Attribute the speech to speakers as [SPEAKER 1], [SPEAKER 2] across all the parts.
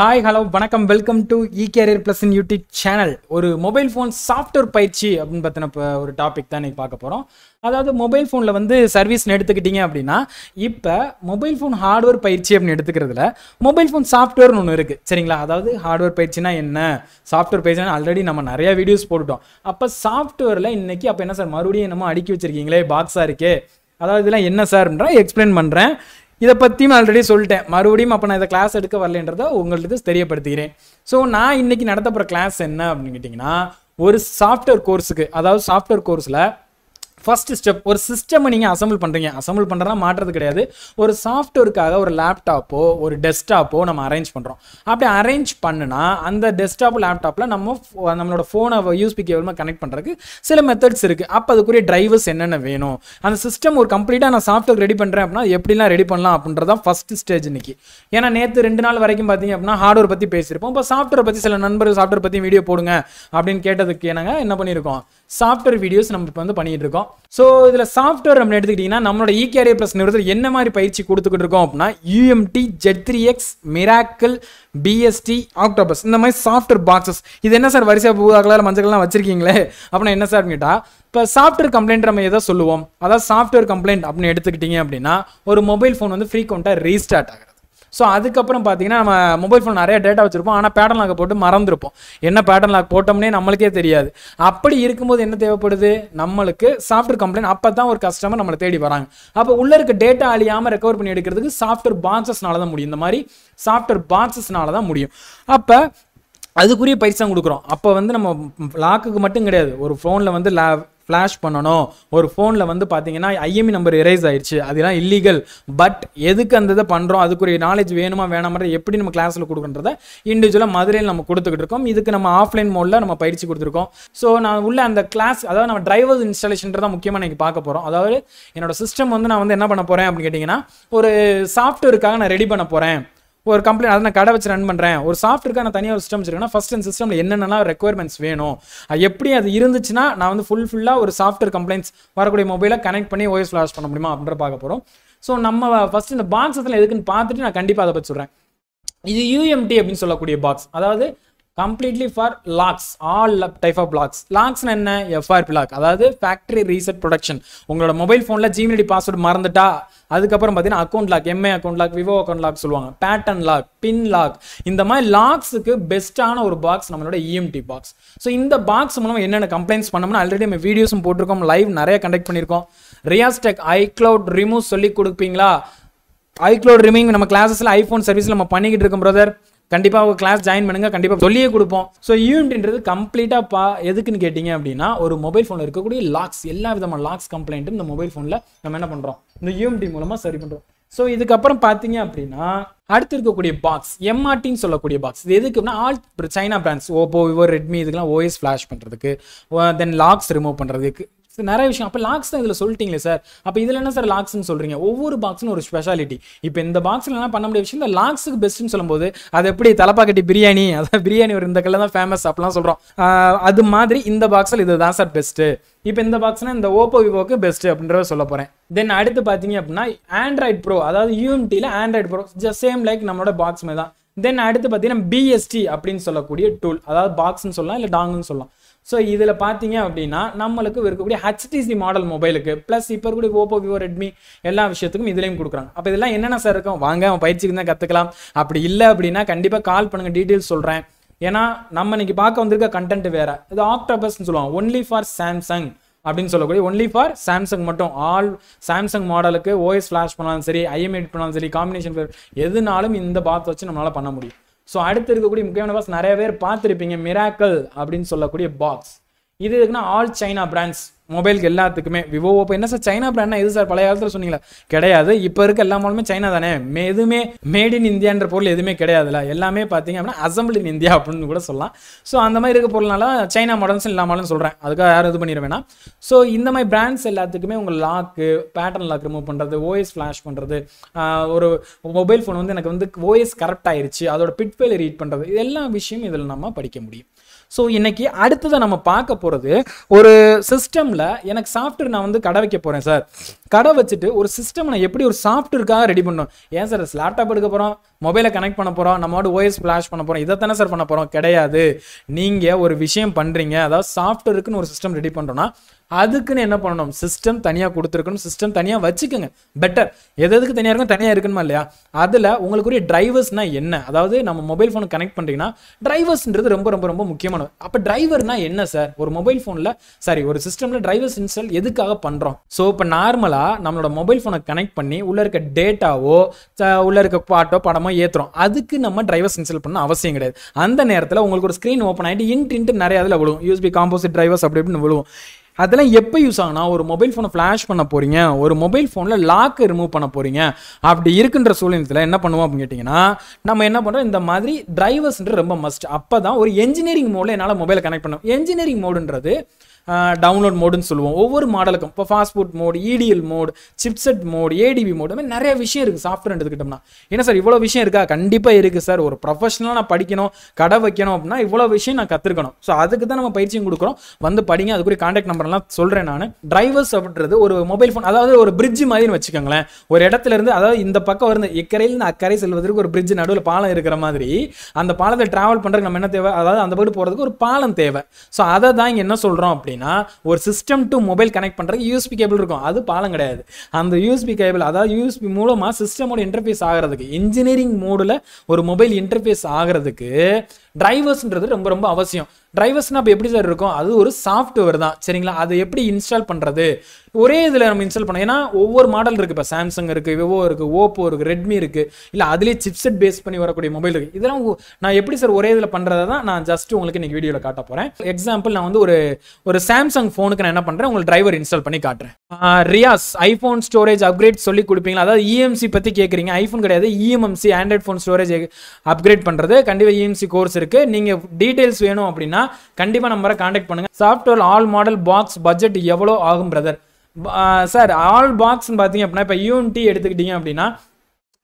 [SPEAKER 1] hi hello வணக்கம் welcome to e career plus in YouTube channel ஒரு mobile phone software பயிற்சி அப்படின்னு பார்த்தின ஒரு டாபிக் தான் இன்றைக்கி பார்க்க போகிறோம் அதாவது மொபைல் ஃபோனில் வந்து சர்வீஸ்னு எடுத்துக்கிட்டிங்க அப்படின்னா இப்போ மொபைல் ஃபோன் ஹார்ட்வேர் பயிற்சி அப்படின்னு எடுத்துக்கிறதுல மொபைல் ஃபோன் சாஃப்ட்வேர்னு ஒன்று இருக்குது சரிங்களா அதாவது ஹார்ட்வேர் பயிற்சினா என்ன சாஃப்ட்வேர் பயிற்சினா ஆல்ரெடி நம்ம நிறையா வீடியோஸ் போட்டுட்டோம் அப்போ சாஃப்ட்வேரில் இன்றைக்கி அப்போ என்ன சார் மறுபடியும் என்னமோ அடுக்கி வச்சுருக்கீங்களே பாக்ஸாக இருக்கே அதாவது இதெல்லாம் என்ன சார்ன்றா எக்ஸ்பிளைன் பண்ணுறேன் இதை பற்றியும் ஆல்ரெடி சொல்லிட்டேன் மறுபடியும் அப்போ நான் இதை கிளாஸ் எடுக்க வரலன்றதை உங்கள்கிட்ட தெரியப்படுத்துகிறேன் ஸோ நான் இன்றைக்கி நடத்த போகிற கிளாஸ் என்ன அப்படின்னு கேட்டிங்கன்னா ஒரு சாஃப்ட்வேர் கோர்ஸுக்கு அதாவது சாஃப்ட்வேர் கோர்ஸில் ஃபர்ஸ்ட் ஸ்டெப் ஒரு சிஸ்டமை நீங்கள் அசம்பிள் பண்ணுறீங்க அசம்பிள் பண்ணுறதுனா மாற்றது கிடையாது ஒரு சாஃப்ட்வேருக்காக ஒரு லேப்டாப்போ ஒரு டெஸ்க்டாப்போ நம்ம அரேஞ்ச் பண்ணுறோம் அப்படி அரேஞ்ச் பண்ணுனா அந்த டெஸ்க்டாப் லேப்டாப்பில் நம்ம நம்மளோட ஃபோனை யூஸ் கேபிள் கனெக்ட் பண்ணுறதுக்கு சில மெத்தட்ஸ் இருக்குது அப்போ அதுக்குரிய டிரைவர்ஸ் என்னென்ன வேணும் அந்த சிஸ்டம் ஒரு கம்ப்ளீட்டாக நான் சாஃப்ட்வேர் ரெடி பண்ணுறேன் அப்படின்னா எப்படிலாம் ரெடி பண்ணலாம் அப்படின்றதான் ஃபஸ்ட் ஸ்டேஜ் இன்னைக்கு ஏன்னா நேற்று ரெண்டு நாள் வரைக்கும் பார்த்தீங்க அப்படின்னா ஹார்ட்வேர் பற்றி பேசியிருப்போம் இப்போ சாஃப்ட்வேர் பற்றி சில நண்பர்கள் சாஃப்ட்வேர் பற்றி வீடியோ போடுங்க அப்படின்னு கேட்டதுக்கு என்னங்க என்ன பண்ணியிருக்கோம் சாஃப்ட்வேர் வீடியோஸ் நம்ம இப்போ வந்து பண்ணிட்டு இருக்கோம் ஸோ இதில் சாஃப்ட்வேர் நம்ம எடுத்துக்கிட்டிங்கன்னா நம்மளோட இகேரியா ப்ளஸ் நிறுவனத்தில் என்ன மாதிரி பயிற்சி கொடுத்துக்கிட்டு இருக்கோம் அப்படின்னா UMT Z three X miracle BST octopus இந்த மாதிரி சாஃப்ட்வேர் பாக்ஸஸ் இது என்ன சார் வரிசை பூதா மஞ்சள்லாம் வச்சிருக்கீங்களே அப்படின்னா என்ன சார் கேட்டால் இப்போ சாஃப்ட்வேர் கம்ப்ளைண்ட் நம்ம எதாவது சொல்லுவோம் அதாவது சாஃப்ட்வேர் கம்ப்ளைண்ட் அப்படின்னு எடுத்துக்கிட்டிங்க அப்படின்னா ஒரு மொபைல் ஃபோன் வந்து ஃப்ரீக்வெண்ட்டாக ரீஸ்டார்ட் ஆகுது ஸோ அதுக்கப்புறம் பார்த்தீங்கன்னா நம்ம மொபைல் ஃபோன் நிறைய டேட்டா வச்சுருப்போம் ஆனால் பேட்டன் லாக் போட்டு மறந்துருப்போம் என்ன பேட்டன் லாக் போட்டோம்னே நம்மளுக்கே தெரியாது அப்படி இருக்கும்போது என்ன தேவைப்படுது நம்மளுக்கு சாஃப்ட்வேர் கம்ப்ளைண்ட் அப்போ தான் ஒரு கஸ்டமர் நம்மளை தேடி வராங்க அப்போ உள்ளே இருக்க டேட்டா அழியாமல் ரெக்கவர் பண்ணி எடுக்கிறதுக்கு சாஃப்ட்வேர் பாக்ஸஸ்னால தான் முடியும் இந்த மாதிரி சாஃப்ட்வேர் பாக்ஸஸ்னால தான் முடியும் அப்போ அதுக்குரிய பைசா கொடுக்குறோம் அப்போ வந்து நம்ம லாக்குக்கு மட்டும் கிடையாது ஒரு ஃபோனில் வந்து ஃப்ளாஷ் பண்ணணும் ஒரு ஃபோனில் வந்து பார்த்தீங்கன்னா ஐஎம்இ நம்பர் எரேஸ் e ஆயிடுச்சு அதெல்லாம் இல்லீகல் பட் எதுக்கு அந்த இதை பண்ணுறோம் அதுக்குரிய நாலேஜ் வேணுமா வேணாமன்ற எப்படி நம்ம கிளாஸில் கொடுக்குன்றத இண்டிவிஜுவலாக மதுரையில் நம்ம கொடுத்துக்கிட்டு இருக்கோம் இதுக்கு நம்ம ஆஃப்லைன் மோடில் நம்ம பயிற்சி கொடுத்துருக்கோம் ஸோ நான் உள்ள அந்த கிளாஸ் அதாவது நம்ம இன்ஸ்டாலேஷன் தான் முக்கியமாக நீங்கள் பார்க்க போகிறோம் அதாவது என்னோட சிஸ்டம் வந்து நான் வந்து என்ன பண்ண போகிறேன் அப்படின்னு கேட்டிங்கன்னா ஒரு சாஃப்ட்வேருக்காக நான் ரெடி பண்ண போகிறேன் ஒரு கம்ப்ளைண்ட் அதை நான் கடை வச்சு ரன் பண்ணுறேன் ஒரு சாஃப்ட்வேருக்கு நான் தனியாக ஒரு சிஸ்டம் வச்சிருக்கேன்னா ஃபஸ்ட் அந்த சிஸ்டமில் என்னென்னலாம் ரெக்குயர்மெண்ட்ஸ் வேணும் எப்படி அது இருந்துச்சுன்னா நான் வந்து ஃபுல் ஃபுல்லாக ஒரு சாஃப்ட்வேர் கம்ப்ளைண்ட்ஸ் வரக்கூடிய மொபைலை கனெக்ட் பண்ணி ஓஎஸ் லாஸ் பண்ண முடியுமா அப்படின்ற பார்க்க போகிறோம் ஸோ நம்ம ஃபஸ்ட் இந்த பாக்ஸ் எதுக்குன்னு பார்த்துட்டு நான் கண்டிப்பாக அதை பற்றி சொல்கிறேன் இது யூஎம்டி அப்படின்னு சொல்லக்கூடிய பாக்ஸ் அதாவது completely for locks all type of locks லாக்ஸ்னு என்ன எஃப்ஆர்பி லாக் அதாவது ஃபேக்டரி ரீசெட் ப்ரொடக்ஷன் உங்களோட மொபைல் ஃபோனில் ஜிமெயிலி பாஸ்வேர்டு மறந்துட்டா அதுக்கப்புறம் பார்த்தீங்கன்னா account lock MA account lock Vivo account lock சொல்லுவாங்க பேட்டன் லாக் பின் லாக் இந்த மாதிரி லாக்ஸுக்கு பெஸ்ட்டான ஒரு பாக்ஸ் நம்மளோட இஎம்டி பாக்ஸ் ஸோ இந்த பாக்ஸ் மூலம் என்னென்ன கம்ப்ளைண்ட்ஸ் பண்ணோம்னா ஆல்ரெடி நம்ம வீடியோஸும் போட்டிருக்கோம் லைவ் நிறைய கண்டக்ட் பண்ணியிருக்கோம் ரியாஸ்டெக் ஐக்ளவுட் ரிமூவ் சொல்லி கொடுப்பீங்களா ஐக்ளவுட் ரிமிங் நம்ம கிளாஸஸில் ஐஃபோன் சர்வீஸ் நம்ம பண்ணிக்கிட்டு இருக்கோம் பிரதர் கண்டிப்பாக உங்கள் கிளாஸ் ஜாயின் பண்ணுங்கள் கண்டிப்பாக சொல்லியே கொடுப்போம் ஸோ யூனிட்ன்றது கம்ப்ளீட்டாக பா எதுக்குன்னு கேட்டிங்க அப்படின்னா ஒரு மொபைல் ஃபோனில் இருக்கக்கூடிய லாக்ஸ் எல்லா விதமான லாக்ஸ் கம்ப்ளைண்ட்டும் இந்த மொபைல் ஃபோனில் நம்ம என்ன பண்ணுறோம் இந்த யூஎம்டி மூலமாக சரி பண்ணுறோம் ஸோ இதுக்கப்புறம் பார்த்தீங்க அப்படின்னா அடுத்து இருக்கக்கூடிய பாக்ஸ் எம்ஆர்டின்னு சொல்லக்கூடிய பாக்ஸ் இது எதுக்கு அப்படின்னா all China brands Oppo Vivo Redmi இதுக்கெல்லாம் ஓஎஸ் ஃப்ளாஷ் பண்ணுறதுக்கு தென் லாக்ஸ் ரிமூவ் பண்ணுறதுக்கு சார் நிறைய விஷயம் அப்போ லாக்ஸ் தான் இதில் சொல்லிட்டீங்களே சார் அப்போ இதில் என்ன சார் லாக்ஸ்னு சொல்கிறீங்க ஒவ்வொரு பாக்ஸ்னு ஒரு ஸ்பெஷாலிட்டி இப்போ இந்த பாக்ஸில் என்ன பண்ண முடிய விஷயம் இந்த லாக்ஸுக்கு பெஸ்ட்டுன்னு சொல்லும்போது அது எப்படி தலப்பாக்கட்டி பிரியாணி அதான் பிரியாணி ஒரு இந்த கல்ல தான் ஃபேமஸ் அப்படிலாம் சொல்கிறோம் அது மாதிரி இந்த பாக்ஸில் இது தான் சார் பெஸ்ட்டு இப்போ இந்த பாக்ஸ்னால் இந்த ஓப்போ விவோக்கு பெஸ்ட்டு அப்படின்றத சொல்ல போகிறேன் தென் அடுத்து பார்த்தீங்க அப்படின்னா ஆண்ட்ராய்ட் ப்ரோ அதாவது யூஎம்டியில் Android pro just same like நம்மளோட பாக்ஸ் தான் தென் அடுத்து பார்த்தீங்கன்னா பிஎஸ்டி அப்படின்னு சொல்லக்கூடிய டூல் அதாவது பாக்ஸ்ன்னு சொல்லலாம் இல்லை டாங்குன்னு சொல்லலாம் ஸோ இதில் பார்த்தீங்க அப்படின்னா நம்மளுக்கு இருக்கக்கூடிய ஹச்டிசி மாடல் மொபைலுக்கு ப்ளஸ் இப்போ இருக்கக்கூடிய ஓப்போ விவோ ரெட்மி எல்லா விஷயத்துக்கும் இதுலேயும் கொடுக்குறாங்க அப்போ இதெல்லாம் என்னென்ன சார் இருக்கும் வாங்க அவன் பயிற்சிக்கு தான் கற்றுக்கலாம் அப்படி இல்லை அப்படின்னா கண்டிப்பாக கால் பண்ணுங்கள் டீட்டெயில்ஸ் சொல்கிறேன் ஏன்னா நம்ம இன்னைக்கு பார்க்க வந்திருக்க கண்டென்ட் வேறு இது ஆக்டோபஸ்ன்னு சொல்லுவோம் ஒன்லி ஃபார் சாம்சங் அப்படின்னு சொல்லக்கூடிய ஒன்லி ஃபார் சாம்சங் மட்டும் ஆல் சாம்சங் மாடலுக்கு ஓஎஸ் ஃப்ளாஷ் பண்ணாலும் சரி ஐஎம்எட் பண்ணாலும் சரி காம்பினேஷன் எதுனாலும் இந்த பாத் வச்சு நம்மளால் பண்ண முடியும் ஸோ அடுத்து இருக்கக்கூடிய முக்கியமான பாக்ஸ் நிறைய பேர் பார்த்துருப்பீங்க மிராக்கல் அப்படின்னு சொல்லக்கூடிய பாக்ஸ் இது இருக்குன்னா ஆல் சைனா பிராண்ட்ஸ் மொபைலுக்கு எல்லாத்துக்குமே விவோ ஓப்போ என்ன சார் சைனா பிராண்ட்னா எது சார் பழைய காலத்தில் சொன்னீங்களா கிடையாது இப்போ இருக்க எல்லா மாலுமே சைனா தானே எதுவுமே மேட் இன் இந்தியான்ற பொருள் எதுவுமே கிடையாதுல எல்லாமே பார்த்தீங்க அப்படின்னா அசம்பிள் இன் இந்தியா அப்படின்னு கூட சொல்லலாம் ஸோ அந்த மாதிரி இருக்க பொருள்னால சைனா மாடல்ஸ் எல்லா மாடலும் சொல்கிறேன் அதுக்காக யாரும் இது பண்ணிட வேணாம் ஸோ இந்த மாதிரி பிராண்ட்ஸ் எல்லாத்துக்குமே உங்கள் லாக்கு பேட்டர்ன் லாக் ரிமூவ் பண்ணுறது ஓஎஸ் ஃப்ளாஷ் பண்ணுறது ஒரு மொபைல் ஃபோன் வந்து எனக்கு வந்து ஓஎஸ் கரெக்ட் ஆயிடுச்சு அதோட பிட் ஃபெயில் ரீட் பண்ணுறது எல்லா விஷயம் இதில் நம்ம படிக்க முடியும் ஸோ இன்னைக்கு அடுத்ததை நம்ம பார்க்க போகிறது ஒரு சிஸ்டமில் எனக்கு சாஃப்ட்வேர் நான் வந்து கடை வைக்க போகிறேன் சார் கடை வச்சுட்டு ஒரு சிஸ்டம் நான் எப்படி ஒரு சாஃப்ட்வேருக்காக ரெடி பண்ணணும் ஏன் சார் லேப்டாப் எடுக்க போகிறோம் மொபைலை கனெக்ட் பண்ண போகிறோம் நம்மளோட ஓஎஸ் ஃப்ளாஷ் பண்ண போகிறோம் இதை தானே சார் பண்ண போகிறோம் கிடையாது நீங்கள் ஒரு விஷயம் பண்ணுறீங்க அதாவது சாஃப்ட்வேருக்குன்னு ஒரு சிஸ்டம் ரெடி பண்ணுறோன்னா அதுக்குன்னு என்ன பண்ணணும் சிஸ்டம் தனியாக கொடுத்துருக்கணும் சிஸ்டம் தனியாக வச்சுக்கோங்க பெட்டர் எது எதுக்கு தனியாக இருக்கும் தனியாக இருக்கணுமா இல்லையா அதில் உங்களுக்குரிய டிரைவர்ஸ்னால் என்ன அதாவது நம்ம மொபைல் ஃபோன் கனெக்ட் பண்ணுறீங்கன்னா டிரைவர்ஸ்ன்றது ரொம்ப ரொம்ப ரொம்ப முக்கியமானது அப்போ டிரைவர்னா என்ன சார் ஒரு மொபைல் ஃபோனில் சாரி ஒரு சிஸ்டமில் டிரைவர்ஸ் இன்ஸ்டால் எதுக்காக பண்ணுறோம் ஸோ இப்போ நார்மலாக நம்மளோட மொபைல் ஃபோனை கனெக்ட் பண்ணி உள்ளே இருக்க டேட்டாவோ உள்ளே இருக்க பாட்டோ படமோ ஏற்றுறோம் அதுக்கு நம்ம டிரைவர்ஸ் இன்ஸ்டால் பண்ண அவசியம் கிடையாது அந்த நேரத்தில் உங்களுக்கு ஒரு ஸ்க்ரீன் ஓப்பன் ஆகிட்டு இன்ட் இன்ட்டு நிறைய அதில் விழுவும் யூஸ்பி காம்போசிட் டிரைவர்ஸ் அப்படி அப்படின்னு விழுவும் அதெல்லாம் எப்போ யூஸ் ஆகுனா ஒரு மொபைல் ஃபோனை ஃப்ளாஷ் பண்ண போகிறீங்க ஒரு மொபைல் ஃபோனில் லாக் ரிமூவ் பண்ண போகிறீங்க அப்படி இருக்குன்ற சூழ்நிலத்தில் என்ன பண்ணுவோம் அப்படின்னு கேட்டிங்கன்னா நம்ம என்ன பண்ணுறோம் இந்த மாதிரி டிரைவர்ஸ்ன்ற ரொம்ப மஸ்ட் அப்போ தான் ஒரு என்ஜினியரிங் மோடில் என்னால் மொபைலை கனெக்ட் பண்ணும் என்ஜினியரிங் மோடுன்றது டவுன்லோட் மோடுன்னு சொல்லுவோம் ஒவ்வொரு மாடலுக்கும் இப்போ fastboot mode EDL mode chipset mode ADB mode மாதிரி நிறைய விஷயம் இருக்குது சாஃப்ட்வேர் எடுத்துக்கிட்டோம்னா என்ன சார் இவ்வளோ விஷயம் இருக்கா கண்டிப்பாக இருக்குது சார் ஒரு ப்ரொஃபஷனலாக நான் படிக்கணும் கடை வைக்கணும் அப்படின்னா இவ்வளோ விஷயம் நான் கற்றுக்கணும் ஸோ அதுக்கு தான் நம்ம பயிற்சியும் கொடுக்குறோம் வந்து படிங்க அதுக்குரிய காண்டாக்ட் நம்பர்லாம் சொல்கிறேன் நான் டிரைவர்ஸ் அப்படின்றது ஒரு மொபைல் ஃபோன் அதாவது ஒரு பிரிட்ஜ் மாதிரின்னு வச்சுக்கோங்களேன் ஒரு இடத்துல இருந்து அதாவது இந்த பக்கம் வந்து இக்கரையிலிருந்து அக்கறை செல்வதற்கு ஒரு பிரிட்ஜ் நடுவில் பாலம் இருக்கிற மாதிரி அந்த பாலத்தை ட்ராவல் பண்ணுறதுக்கு நம்ம என்ன தேவை அதாவது அந்த பக்கம் போகிறதுக்கு ஒரு பாலம் தேவை ஸோ அதை தான் இங்கே என்ன சொல்கிறோம் அப்படி அப்படின்னா ஒரு சிஸ்டம் டு மொபைல் கனெக்ட் பண்ணுறதுக்கு யூஎஸ்பி கேபிள் இருக்கும் அது பாலம் கிடையாது அந்த யூஎஸ்பி கேபிள் அதாவது யூஎஸ்பி மூலமாக சிஸ்டமோட இன்டர்ஃபேஸ் ஆகிறதுக்கு இன்ஜினியரிங் மோடில் ஒரு மொபைல் இன்டர்ஃபேஸ் ஆகிறதுக்கு டிரைவர்ஸ்ன்றது ரொம்ப ரொம்ப அவசியம் டிரைவர்ஸ்னா இப்போ எப்படி சார் இருக்கும் அது ஒரு சாஃப்ட்வேர் தான் சரிங்களா அதை எப்படி இன்ஸ்டால் பண்ணுறது ஒரே இதில் நம்ம இன்ஸ்டால் பண்ணோம் ஏன்னா ஒவ்வொரு மாடல் இருக்குது இப்போ சாம்சங் இருக்குது விவோ இருக்குது ஓப்போ இருக்குது ரெட்மி இருக்குது இல்லை அதிலே சிப்செட் பேஸ் பண்ணி வரக்கூடிய மொபைல் இருக்குது இதெல்லாம் நான் எப்படி சார் ஒரே இதில் பண்ணுறத தான் நான் ஜஸ்ட் உங்களுக்கு இன்னைக்கு வீடியோவில் காட்ட போகிறேன் எக்ஸாம்பிள் நான் வந்து ஒரு ஒரு சாம்சங் ஃபோனுக்கு நான் என்ன பண்ணுறேன் உங்களுக்கு டிரைவர் இன்ஸ்டால் பண்ணி காட்டுறேன் ரியாஸ் ஐஃபோன் ஸ்டோரேஜ் அப்கிரேட் சொல்லி கொடுப்பீங்களா அதாவது இஎம்சி e பற்றி கேட்குறீங்க ஐஃபோன் கிடையாது eMMC Android phone storage upgrade பண்ணுறது கண்டிப்பாக இஎம்சி கோர்ஸ் இருக்கு நீங்க டீட்டெயில்ஸ் வேணும் அப்படின்னா கண்டிப்பா நம்பரை காண்டாக்ட் பண்ணுங்க software all model box budget எவ்வளோ ஆகும் பிரதர் சார் ஆல் பாக்ஸ்னு பார்த்தீங்க அப்படின்னா இப்போ யூன்டி எடுத்துக்கிட்டீங்க அப்படின்னா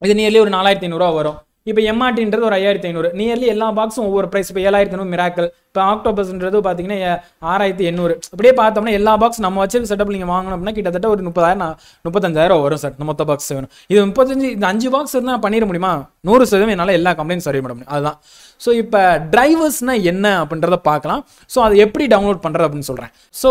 [SPEAKER 1] இது நியர்லி ஒரு நாலாயிரத்தி ஐநூறுவா வரும் இப்போ எம்ஆர்டின்றது ஒரு ஐயாயிரத்தி ஐநூறு நியர்லி எல்லா பாக்ஸும் ஒவ்வொரு ப்ரைஸ் இப்போ ஏழாயிரத்தி ஐநூறு மிராக்கல் இப்போ ஆக்டோபஸ்ன்றது பார்த்தீங்கன்னா ஆறாயிரத்தி எண்ணூறு அப்படியே பார்த்தோம்னா எல்லா பாக்ஸ் நம்ம வச்சு செட்டப் நீங்கள் வாங்கணும் அப்படின்னா கிட்டத்தட்ட ஒரு முப்பதாயிரம் முப்பத்தஞ்சாயிரம் வரும் சார் மொத்த பாக்ஸ் வேணும் இது முப்பத்தஞ்சு இந்த அஞ்சு பாக்ஸ் இருந்தால் பண்ணிட முடியுமா நூறு சதவீதம் என்னால் எல்லா கம்ப்ளைண்ட்ஸ் சரி பண்ண முடியும் அதுதான் ஸோ இப்போ டிரைவர்ஸ்னா என்ன அப்படின்றத பார்க்கலாம் ஸோ அதை எப்படி டவுன்லோட் பண்ணுறது அப்படின்னு சொல்கிறேன் ஸோ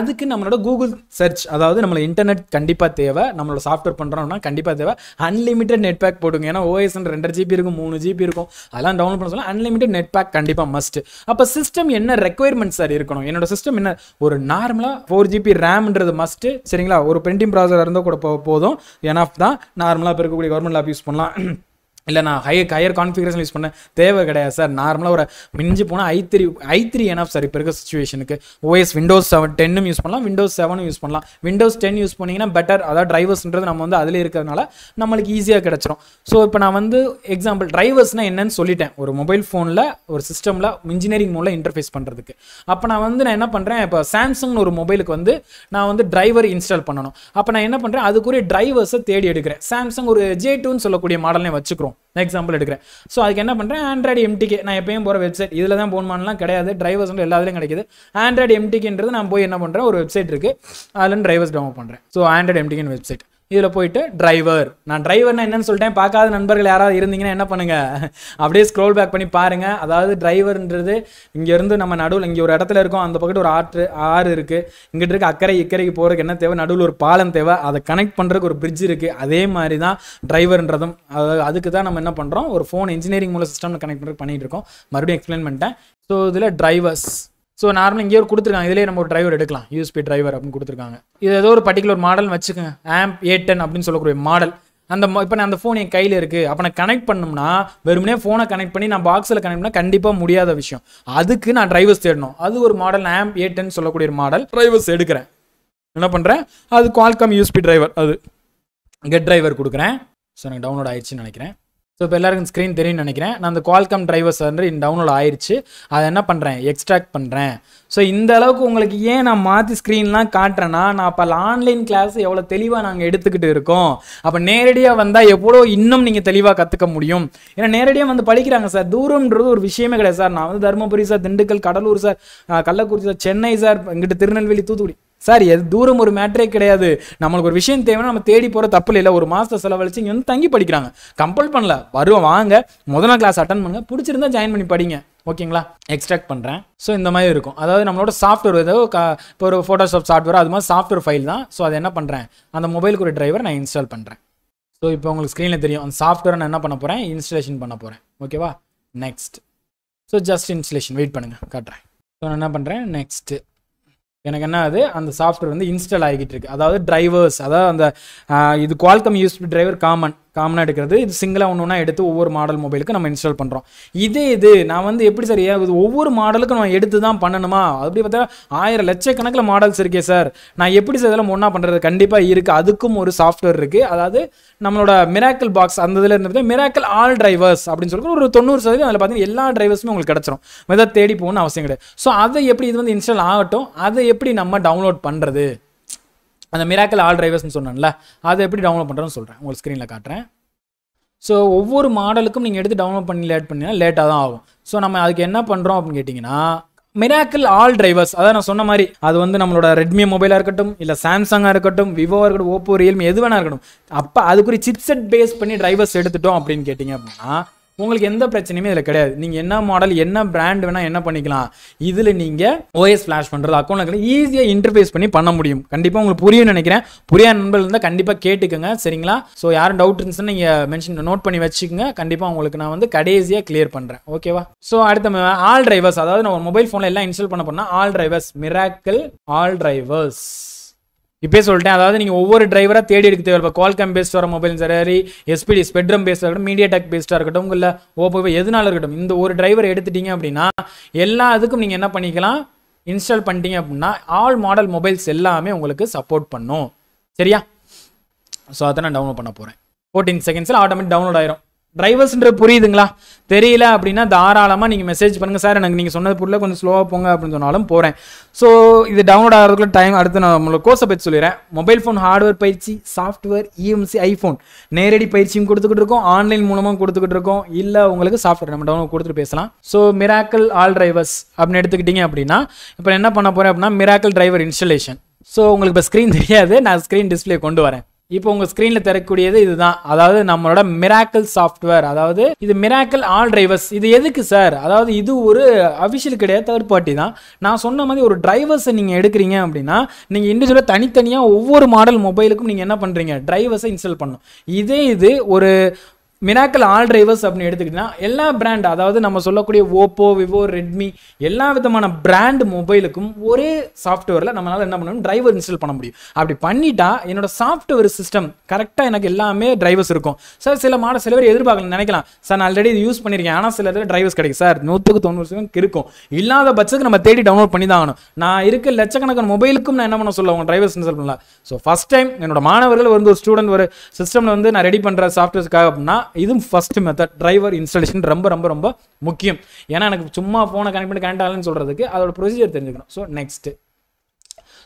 [SPEAKER 1] அதுக்கு நம்மளோட கூகுள் சர்ச் அதாவது நம்மளை இன்டர்நெட் கண்டிப்பாக தேவை நம்மளோட சாஃப்ட்வேர் பண்ணுறோம்னா கண்டிப்பாக தேவை அன்லிமிட்டட் நெட் பேக் போடுங்க ஏன்னா ஓஎஸ்ன்னு ரெண்டரை ஜிபி இருக்கும் மூணு ஜிபி இருக்கும் அதெல்லாம் டவுன்லோட் பண்ண சொல்லலாம் அன்லிமிட்டட் நெட் பேக் கண்டிப்பாக மஸ்ட் அப்போ சிஸ்டம் என்ன ரெக்குயர்மெண்ட் சார் இருக்கணும் என்னோட சிஸ்டம் என்ன ஒரு நார்மலாக ஃபோர் ஜிபி ரேம்ன்றது மஸ்ட்டு சரிங்களா ஒரு பிரிண்டிங் ப்ராசர் இருந்தால் கூட போதும் என் ஆஃப் தான் நார்மலாக இப்போ இருக்கக்கூடிய கவர்மெண்ட் லேப் யூஸ் பண்ணலாம் இல்லை நான் ஹையர் ஹையர் கான்ஃபிகரேஷன் யூஸ் பண்ண தேவை கிடையாது சார் நார்மலாக ஒரு மிஞ்சி போனால் I three I three enough sir இப்போ இருக்க சுச்சுவேஷனுக்கு ஓஎஸ் விண்டோஸ் செவன் டென்னும் யூஸ் பண்ணலாம் விண்டோஸ் செவனும் யூஸ் பண்ணலாம் விண்டோஸ் டென் யூஸ் பண்ணிங்கன்னா பெட்டர் அதாவது டிரைவர்ஸ்ன்றது நம்ம வந்து அதில் இருக்கிறதுனால நம்மளுக்கு ஈஸியாக கிடச்சிரும் ஸோ இப்போ நான் வந்து எக்ஸாம்பிள் டிரைவர்ஸ்னால் என்னன்னு சொல்லிட்டேன் ஒரு மொபைல் ஃபோனில் ஒரு சிஸ்டமில் இன்ஜினியரிங் மூலம் இன்டர்ஃபேஸ் பண்ணுறதுக்கு அப்போ நான் வந்து நான் என்ன பண்ணுறேன் இப்போ சாம்சங்னு ஒரு மொபைலுக்கு வந்து நான் வந்து டிரைவர் இன்ஸ்டால் பண்ணணும் அப்போ நான் என்ன பண்ணுறேன் அதுக்குரிய டிரைவர்ஸை தேடி எடுக்கிறேன் சாம்சங் ஒரு ஜே டூன்னு சொல்லக்கூடிய மாடல்னே வச்சுக்கிறோம் நான் எக்ஸாம்பிள் எடுக்கிறேன் ஸோ அதுக்கு என்ன பண்ணுறேன் ஆண்ட்ராய்டு எம்டிகே நான் எப்பயும் போகிற வெப்சைட் இதில் தான் பண்ணலாம் கிடையாது ட்ரைவர்ஸ் எல்லாத்துலேயும் எல்லாத்துலையும் கிடைக்குது ஆண்ட்ராய்டு எம்டிகேன்றது நான் போய் என்ன பண்ணுறேன் ஒரு வெப்சைட் இருக்குது அதில் ட்ரைவர்ஸ் டவுன்லோட் பண்ணுறேன் ஸோ ஆண்ட்ராய்டு எம்டிகேன்னு வெப்சைட் இதில் போயிட்டு டிரைவர் நான் டிரைவர்னா என்னன்னு சொல்லிட்டேன் பார்க்காத நண்பர்கள் யாராவது இருந்தீங்கன்னா என்ன பண்ணுங்கள் அப்படியே ஸ்க்ரோல் பேக் பண்ணி பாருங்கள் அதாவது டிரைவர்ன்றது இங்கேருந்து நம்ம நடுவில் இங்கே ஒரு இடத்துல இருக்கோம் அந்த பக்கத்து ஒரு ஆற்று ஆறு இருக்குது இங்கிட்ட இருக்க அக்கறை இக்கரைக்கு போகிறதுக்கு என்ன தேவை நடுவில் ஒரு பாலம் தேவை அதை கனெக்ட் பண்ணுறதுக்கு ஒரு பிரிட்ஜ் இருக்குது அதே மாதிரி தான் டிரைவர்ன்றதும் அதாவது அதுக்கு தான் நம்ம என்ன பண்ணுறோம் ஒரு ஃபோன் இன்ஜினியரிங் மூலம் சிஸ்டம் கனெக்ட் பண்ணுறதுக்கு பண்ணிகிட்டு இருக்கோம் மறுபடியும் எக்ஸ்பிளைன் பண்ணிட்டேன் ஸோ இதில் டிரைவர்ஸ் ஸோ நார்மலாக இங்கே ஒரு கொடுத்துருக்காங்க இதிலே நம்ம ஒரு டிரைவர் எடுக்கலாம் யூஎஸ்பி டிரைவர் அப்படின்னு கொடுத்துருக்காங்க இது ஏதோ ஒரு பர்டிகுலர் மாடல் வச்சுக்கோங்க ஆம்ப் ஏ டென் அப்படின்னு சொல்லக்கூடிய மாடல் அந்த இப்போ நான் அந்த ஃபோன் என் கையில் இருக்குது அப்போ நான் கனெக்ட் பண்ணோம்னா வெறுமனே ஃபோனை கனெக்ட் பண்ணி நான் பாக்ஸில் கனெக்ட் பண்ணால் கண்டிப்பாக முடியாத விஷயம் அதுக்கு நான் டிரைவர்ஸ் தேடணும் அது ஒரு மாடல் ஆம்ப் ஏ டென் சொல்லக்கூடிய ஒரு மாடல் டிரைவர்ஸ் எடுக்கிறேன் என்ன பண்ணுறேன் அது குவால்காம் யூஎஸ்பி டிரைவர் அது கெட் டிரைவர் கொடுக்குறேன் ஸோ எனக்கு டவுன்லோட் ஆயிடுச்சுன்னு நினைக்கிறேன் ஸோ இப்போ எல்லாருக்கும் ஸ்க்ரீன் தெரியும்னு நினைக்கிறேன் நான் அந்த குவால்கம் டிரைவர்ஸ் வந்து டவுன்லோட் ஆயிடுச்சு அதை என்ன பண்ணுறேன் எக்ஸ்ட்ராக்ட் பண்ணுறேன் ஸோ இந்த அளவுக்கு உங்களுக்கு ஏன் நான் மாற்றி ஸ்க்ரீன்லாம் காட்டுறேன்னா நான் அப்போ ஆன்லைன் கிளாஸ் எவ்வளோ தெளிவாக நாங்கள் எடுத்துக்கிட்டு இருக்கோம் அப்போ நேரடியாக வந்தால் எவ்வளோ இன்னும் நீங்கள் தெளிவாக கற்றுக்க முடியும் ஏன்னா நேரடியாக வந்து படிக்கிறாங்க சார் தூரம்ன்றது ஒரு விஷயமே கிடையாது சார் நான் வந்து Dharmapuri sir Dindigul Cuddalore sir Kallakurichi sir Chennai sir இங்கிட்ட திருநெல்வேலி தூத்துக்குடி சார் எது தூரம் ஒரு மேட்ரே கிடையாது நம்மளுக்கு ஒரு விஷயம் தேவைன்னா நம்ம தேடி போகிற தப்பு இல்லை ஒரு மாதத்தை செலவழிச்சு இங்கே வந்து தங்கி படிக்கிறாங்க கம்பல் பண்ணல வருவோம் வாங்க முதல் கிளாஸ் அட்டன் பண்ணுங்க பிடிச்சிருந்தா ஜாயின் பண்ணி படிங்க ஓகேங்களா எக்ஸ்ட்ராக்ட் பண்ணுறேன் ஸோ இந்த மாதிரி இருக்கும் அதாவது நம்மளோட சாஃப்ட்வேர் ஏதோ இப்போ ஒரு ஃபோட்டோஷாப் சாஃப்ட்வேர் அது மாதிரி சாஃப்ட்வேர் ஃபைல் தான் ஸோ அதை என்ன பண்ணுறேன் அந்த மொபைலுக்கு ஒரு டிரைவர் நான் இன்ஸ்டால் பண்ணுறேன் ஸோ இப்போ உங்களுக்கு ஸ்க்ரீனில் தெரியும் அந்த சாஃப்ட்வேர் நான் என்ன பண்ண போகிறேன் இன்ஸ்டலேஷன் பண்ண போகிறேன் ஓகேவா next so just installation wait பண்ணுங்கள் காட்டுறேன் ஸோ நான் என்ன பண்ணுறேன் நெக்ஸ்ட்டு எனக்கு என்ன ஆகுது அந்த சாஃப்ட்வேர் வந்து இன்ஸ்டால் ஆகிட்டு இருக்கு அதாவது டிரைவர்ஸ் அதாவது அந்த இது குவால்கம் யூஸ் டிரைவர் காமன் காமனாக எடுக்கிறது இது சிங்கிளாக ஒன்று ஒன்றா எடுத்து ஒவ்வொரு மாடல் மொபைலுக்கு நம்ம இன்ஸ்டால் பண்ணுறோம் இதே இது நான் வந்து எப்படி சார் ஒவ்வொரு மாடலுக்கும் நான் எடுத்து தான் பண்ணணுமா அப்படி பார்த்தா ஆயிரம் லட்சக்கணக்கில் மாடல்ஸ் இருக்கே சார் நான் எப்படி சார் இதெல்லாம் ஒன்றா பண்ணுறது கண்டிப்பாக இருக்குது அதுக்கும் ஒரு சாஃப்ட்வேர் இருக்குது அதாவது நம்மளோட மிராக்கல் பாக்ஸ் அந்த இதில் இருந்து மிராக்கல் ஆல் டிரைவர்ஸ் அப்படின்னு சொல்லிட்டு ஒரு தொண்ணூறு சதவீதம் அதில் பார்த்தீங்கன்னா எல்லா டிரைவர்ஸுமே உங்களுக்கு கிடச்சிரும் மெதா தேடி போகணும்னு அவசியம் கிடையாது ஸோ அதை எப்படி இது வந்து இன்ஸ்டால் ஆகட்டும் அதை எப்படி நம்ம டவுன்லோட் பண்ணுறது அந்த மிராக்கல் ஆல் டிரைவர்ஸ்னு சொன்னேன்ல அதை எப்படி டவுன்லோட் பண்ணுறேன்னு சொல்கிறேன் உங்கள் ஸ்க்ரீனில் காட்டுறேன் ஸோ ஒவ்வொரு மாடலுக்கும் நீங்கள் எடுத்து டவுன்லோட் பண்ணி லேட் பண்ணினா லேட்டாக தான் ஆகும் ஸோ நம்ம அதுக்கு என்ன பண்ணுறோம் அப்படின்னு கேட்டிங்கன்னா மிராக்கிள் ஆல் டிரைவர்ஸ் அதான் நான் சொன்ன மாதிரி அது வந்து நம்மளோட ரெட்மி மொபைலாக இருக்கட்டும் இல்லை சாம்சங்காக இருக்கட்டும் விவோ இருக்கட்டும் ஓப்போ ரியல்மி எது வேணா இருக்கட்டும் அப்போ அதுக்குரிய சிப்செட் பேஸ் பண்ணி டிரைவர்ஸ் எடுத்துட்டோம் அப்படின்னு கேட்டிங்க அப்படின்னா உங்களுக்கு எந்த பிரச்சனையுமே இதில் கிடையாது நீங்கள் என்ன மாடல் என்ன பிராண்ட் வேணால் என்ன பண்ணிக்கலாம் இதில் நீங்கள் ஓஎஸ் ஃப்ளாஷ் பண்ணுறது இருக்கிற ஈஸியாக இன்டர்ஃபேஸ் பண்ணி பண்ண முடியும் கண்டிப்பாக உங்களுக்கு புரியும்னு நினைக்கிறேன் புரியா நண்பர்கள் இருந்தால் கண்டிப்பாக கேட்டுக்கோங்க சரிங்களா ஸோ யாரும் டவுட் இருந்துச்சுன்னா நீங்கள் மென்ஷன் நோட் பண்ணி வச்சுக்கோங்க கண்டிப்பாக உங்களுக்கு நான் வந்து கடைசியாக கிளியர் பண்ணுறேன் ஓகேவா ஸோ அடுத்த ஆல் டிரைவர்ஸ் அதாவது நம்ம மொபைல் ஃபோனில் எல்லாம் இன்ஸ்டால் பண்ண போனால் all drivers miracle all drivers இப்பே சொல்லிட்டேன் அதாவது நீங்கள் ஒவ்வொரு டிரைவராக தேடி எடுக்க தேவை இப்போ பேஸ்ட் பேஸ்டாக மொபைல் சரி எஸ்பிடி ஸ்பெட்ரம் பேஸ்டாக இருக்கட்டும் மீடியா டெக் பேஸ்டாக இருக்கட்டும் இல்லை ஓப்போவே எதுனால இருக்கட்டும் இந்த ஒரு டிரைவர் எடுத்துட்டீங்க அப்படின்னா எல்லா இதுக்கும் நீங்கள் என்ன பண்ணிக்கலாம் இன்ஸ்டால் பண்ணிட்டீங்க அப்படின்னா ஆல் மாடல் மொபைல்ஸ் எல்லாமே உங்களுக்கு சப்போர்ட் பண்ணும் சரியா ஸோ அதை நான் டவுன்லோட் பண்ண போகிறேன் ஃபோர்டீன் செகண்ட்ஸில் ஆட்டோமேட்டிக் டவுன்லோட் ஆயிரும் டிரைவர்ஸ்ன்ற புரியுதுங்களா தெரியல அப்படின்னா தாராளமாக நீங்கள் மெசேஜ் பண்ணுங்கள் சார் எனக்கு நீங்கள் சொன்னது பொருளில் கொஞ்சம் ஸ்லோவாக போங்க அப்படின்னு சொன்னாலும் போகிறேன் ஸோ இது டவுன்லோட் ஆகிறதுக்குள்ள டைம் அடுத்து நான் நம்மளோட கோர்ஸை பற்றி சொல்லிடுறேன் மொபைல் ஃபோன் ஹார்ட்வேர் பயிற்சி சாஃப்ட்வேர் இஎம்சி ஐஃபோன் நேரடி பயிற்சியும் கொடுத்துக்கிட்டு இருக்கோம் ஆன்லைன் மூலமாக கொடுத்துக்கிட்டு இருக்கோம் இல்லை உங்களுக்கு சாஃப்ட்வேர் நம்ம டவுன்லோட் கொடுத்துட்டு பேசலாம் ஸோ மிராக்கல் ஆல் டிரைவர்ஸ் அப்படின்னு எடுத்துக்கிட்டிங்க அப்படின்னா இப்போ என்ன பண்ண போகிறேன் அப்படின்னா மிராக்கல் டிரைவர் இன்ஸ்டலேஷன் ஸோ உங்களுக்கு இப்போ ஸ்க்ரீன் தெரியாது நான் ஸ்க்ரீன் டிஸ்பிளே கொண்டு வரேன் இப்போ உங்கள் ஸ்க்ரீனில் தரக்கூடியது இதுதான் அதாவது நம்மளோட மிராக்கல் சாஃப்ட்வேர் அதாவது இது மிராக்கல் ஆல் டிரைவர்ஸ் இது எதுக்கு சார் அதாவது இது ஒரு அஃபிஷியல் கிடையாது தேர்ட் பார்ட்டி தான் நான் சொன்ன மாதிரி ஒரு டிரைவர்ஸை நீங்கள் எடுக்கிறீங்க அப்படின்னா நீங்கள் இண்டிவிஜுவலாக தனித்தனியாக ஒவ்வொரு மாடல் மொபைலுக்கும் நீங்கள் என்ன பண்ணுறீங்க டிரைவர்ஸை இன்ஸ்டால் பண்ணணும் இதே இது ஒரு மினாக்கல் ஆல் டிரைவர்ஸ் அப்படின்னு எடுத்துக்கிட்டிங்கன்னா எல்லா பிராண்ட் அதாவது நம்ம சொல்லக்கூடிய ஓப்போ விவோ ரெட்மி எல்லா விதமான பிராண்ட் மொபைலுக்கும் ஒரே சாஃப்ட்வேரில் நம்மளால் என்ன பண்ணணும் டிரைவர் இன்ஸ்டால் பண்ண முடியும் அப்படி பண்ணிட்டா என்னோட சாஃப்ட்வேர் சிஸ்டம் கரெக்டாக எனக்கு எல்லாமே டிரைவர்ஸ் இருக்கும் சார் சில மாடல் சில பேர் எதிர்பார்க்கலாம் நினைக்கலாம் சார் நான் ஆல்ரெடி இது யூஸ் பண்ணியிருக்கேன் ஆனால் சில டிரைவர்ஸ் கிடைக்கும் சார் நூற்றுக்கு தொண்ணூறு சதவீதம் இருக்கும் இல்லாத பட்சத்துக்கு நம்ம தேடி டவுன்லோட் பண்ணி தான் ஆகணும் நான் இருக்க லட்சக்கணக்கான மொபைலுக்கும் நான் என்ன பண்ண சொல்ல டிரைவர்ஸ் இன்ஸ்டால் பண்ணலாம் ஸோ ஃபஸ்ட் டைம் என்னோட மாணவர்கள் வந்து ஒரு ஸ்டூடெண்ட் ஒரு சிஸ்டமில் வந்து நான் ரெடி பண்ணுற சாஃப்ட்வேர்ஸ்க்காக அப்படின்னா இதுவும் ஃபஸ்ட்டு மெத்தட் டிரைவர் இன்ஸ்டாலேஷன் ரொம்ப ரொம்ப ரொம்ப முக்கியம் ஏன்னா எனக்கு சும்மா ஃபோனை கனெக்ட் பண்ணி கனெக்ட் ஆகலன்னு சொல்கிறதுக்கு அதோட ப்ரொசீஜர் தெரிஞ்சுக்கணும் ஸோ நெக்ஸ்ட்டு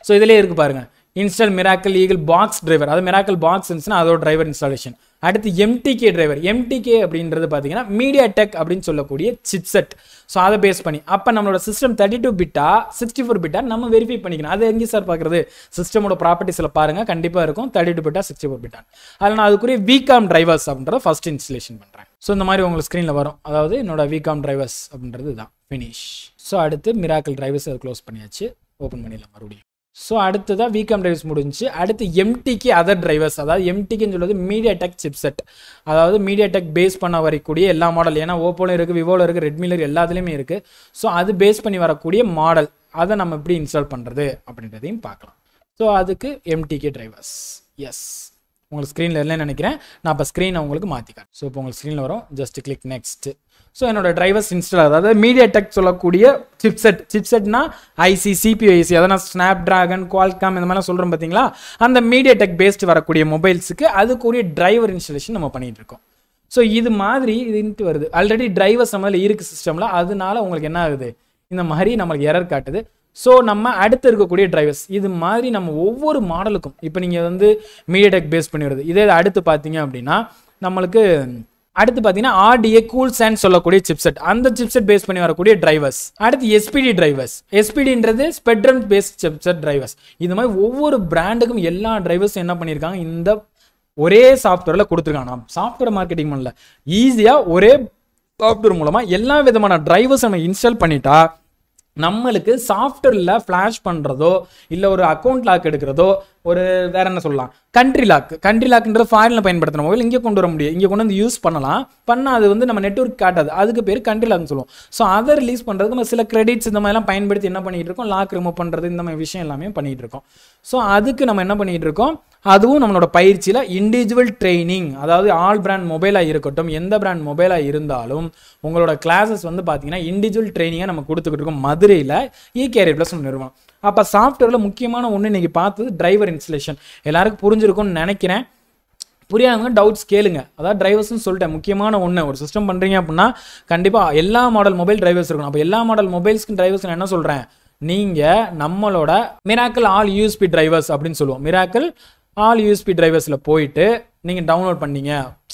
[SPEAKER 1] ஸோ இதிலே இருக்குது பாருங்கள் install miracle eagle box driver அது மிராக்கல் பாக்ஸ் இருந்துச்சுன்னா அதோட டிரைவர் இன்ஸ்டாலேஷன் அடுத்து எம்டிகே டிரைவர் எம்டிகே அப்படின்றது பார்த்தீங்கன்னா மீடியா டெக் அப்படின்னு சொல்லக்கூடிய சிப்செட் ஸோ அதை பேஸ் பண்ணி அப்போ நம்மளோட சிஸ்டம் தேர்ட்டி டூ பிட்டா சிக்ஸ்டி ஃபோர் பிட்டா நம்ம வெரிஃபை பண்ணிக்கணும் அது எங்கே சார் பார்க்குறது சிஸ்டமோட ப்ராப்பர்ட்டிஸில் பாருங்கள் கண்டிப்பாக இருக்கும் தேர்ட்டி டூ பிட்டா சிக்ஸ்டி ஃபோர் பிட்டா அதில் நான் அதுக்குரிய விகாம் டிரைவர்ஸ் அப்படின்றத ஃபஸ்ட் இன்ஸ்டலேஷன் பண்ணுறேன் ஸோ இந்த மாதிரி உங்களுக்கு ஸ்க்ரீனில் வரும் அதாவது என்னோட விகாம் டிரைவர்ஸ் அப்படின்றது தான் ஃபினிஷ் ஸோ அடுத்து மிராக்கல் டிரைவர்ஸ் அதை க்ளோஸ் பண்ணியாச்சு ஓப்பன் பண்ணிடலாம் மறுபடியும் ஸோ அடுத்ததாக வீக்கம் டிரைவ்ஸ் முடிஞ்சு அடுத்து எம்டிக்கு அதர் டிரைவர்ஸ் அதாவது எம்டிக்குன்னு சொல்லுவது மீடியா டெக் சிப்செட் அதாவது மீடியா டெக் பேஸ் பண்ண வரக்கூடிய எல்லா மாடல் ஏன்னா ஓப்போலும் இருக்குது விவோவில் இருக்குது ரெட்மியில் இருக்குது எல்லாத்துலேயுமே இருக்குது ஸோ அது பேஸ் பண்ணி வரக்கூடிய மாடல் அதை நம்ம எப்படி இன்ஸ்டால் பண்ணுறது அப்படின்றதையும் பார்க்கலாம் ஸோ அதுக்கு எம்டிகே டிரைவர்ஸ் எஸ் உங்களுக்கு ஸ்க்ரீனில் இல்லைன்னு நினைக்கிறேன் நான் இப்போ ஸ்க்ரீனை உங்களுக்கு மாற்றிக்கிறேன் ஸோ இப்போ உங்களுக்கு ஸ்க்ரீனில் வரும் ஜஸ்ட் கிளிக் நெக்ஸ்ட்டு ஸோ என்னோட டிரைவர்ஸ் இன்ஸ்டால் அதாவது மீடியா டெக் சொல்லக்கூடிய சிப்செட் சிப்செட்னா ஐசி சிபிஐசி அதனால் ஸ்னாப் ட்ராகன் குவால்காம் இந்த மாதிரிலாம் சொல்கிறோம் பார்த்தீங்களா அந்த மீடியா டெக் பேஸ்டு வரக்கூடிய மொபைல்ஸுக்கு அதுக்குரிய டிரைவர் இன்ஸ்டாலேஷன் நம்ம பண்ணிகிட்ருக்கோம் இருக்கோம் ஸோ இது மாதிரி இதுன்ட்டு வருது ஆல்ரெடி டிரைவர்ஸ் நம்மளில் இருக்குது சிஸ்டமில் அதனால உங்களுக்கு என்ன ஆகுது இந்த மாதிரி நம்மளுக்கு எரர் காட்டுது ஸோ நம்ம அடுத்து இருக்கக்கூடிய டிரைவர்ஸ் இது மாதிரி நம்ம ஒவ்வொரு மாடலுக்கும் இப்போ நீங்கள் வந்து மீடியா டெக் பேஸ் பண்ணி வருது இதே அடுத்து பார்த்தீங்க அப்படின்னா நம்மளுக்கு அடுத்து பார்த்தீங்கன்னா ஆர்டிஏ கூல் சேன் சொல்லக்கூடிய சிப்செட் அந்த சிப்செட் பேஸ் பண்ணி வரக்கூடிய டிரைவர்ஸ் அடுத்து எஸ்பிடி டிரைவர்ஸ் எஸ்பிடின்றது ஸ்பெட்ரம் பேஸ்ட் சிப்செட் டிரைவர்ஸ் இந்த மாதிரி ஒவ்வொரு பிராண்டுக்கும் எல்லா டிரைவர்ஸும் என்ன பண்ணியிருக்காங்க இந்த ஒரே சாஃப்ட்வேரில் கொடுத்துருக்காங்க நான் சாஃப்ட்வேர் மார்க்கெட்டிங் பண்ணல ஈஸியாக ஒரே சாஃப்ட்வேர் மூலமாக எல்லா விதமான டிரைவர்ஸ் நம்ம இன்ஸ்டால் பண்ணிட்டா நம்மளுக்கு சாஃப்ட்வேரில் ஃப்ளாஷ் பண்ணுறதோ இல்லை ஒரு அக்கௌண்ட் லாக் எடுக்கிறதோ ஒரு வேற என்ன சொல்லலாம் கண்ட்ரி லாக் கண்ட்ரி லாக்ன்றது ஃபாரினில் பயன்படுத்தின மொபைல் இங்கே கொண்டு வர முடியும் இங்கே கொண்டு வந்து யூஸ் பண்ணலாம் பண்ணால் அது வந்து நம்ம நெட்ஒர்க் காட்டாது அதுக்கு பேர் கண்ட்ரி லாக்னு சொல்லுவோம் ஸோ அதை ரிலீஸ் பண்ணுறதுக்கு நம்ம சில கிரெடிட்ஸ் இந்த மாதிரிலாம் பயன்படுத்தி என்ன பண்ணிகிட்டு இருக்கோம் லாக் ரிமூவ் பண்ணுறது இந்த மாதிரி விஷயம் எல்லாமே பண்ணிகிட்டு இருக்கோம் ஸோ அதுக்கு நம்ம என்ன பண்ணிகிட்டு இருக்கோம் அதுவும் நம்மளோட பயிற்சியில் இண்டிவிஜுவல் ட்ரைனிங் அதாவது ஆல் பிராண்ட் மொபைலாக இருக்கட்டும் எந்த பிராண்ட் மொபைலாக இருந்தாலும் உங்களோட கிளாஸஸ் வந்து பார்த்தீங்கன்னா இண்டிவிஜுவல் ட்ரைனிங்காக நம்ம கொடுத்துக்கிட்டு இருக்கோம் மதுரையில் e கேரியர் ப்ளஸ் நிறுவனம் அப்போ சாஃப்ட்வேரில் முக்கியமான ஒன்று இன்றைக்கி பார்த்தது டிரைவர் இன்ஸ்டலேஷன் எல்லாருக்கும் புரிஞ்சிருக்கும்னு நினைக்கிறேன் புரியாதவங்க டவுட்ஸ் கேளுங்க அதாவது டிரைவர்ஸ்னு சொல்லிட்டேன் முக்கியமான ஒன்று ஒரு சிஸ்டம் பண்ணுறீங்க அப்படின்னா கண்டிப்பாக எல்லா மாடல் மொபைல் டிரைவர்ஸ் இருக்கணும் அப்போ எல்லா மாடல் மொபைல்ஸ்க்கு டிரைவர்ஸ் நான் என்ன சொல்கிறேன் நீங்கள் நம்மளோட மிராக்கல் ஆல் யூஎஸ்பி டிரைவர்ஸ் அப்படின்னு சொல்லுவோம் மிராக்கிள் ஆல் யூஎஸ்பி டிரைவர்ஸில் போயிட்டு நீங்கள் டவுன்லோட் பண்ணீங்க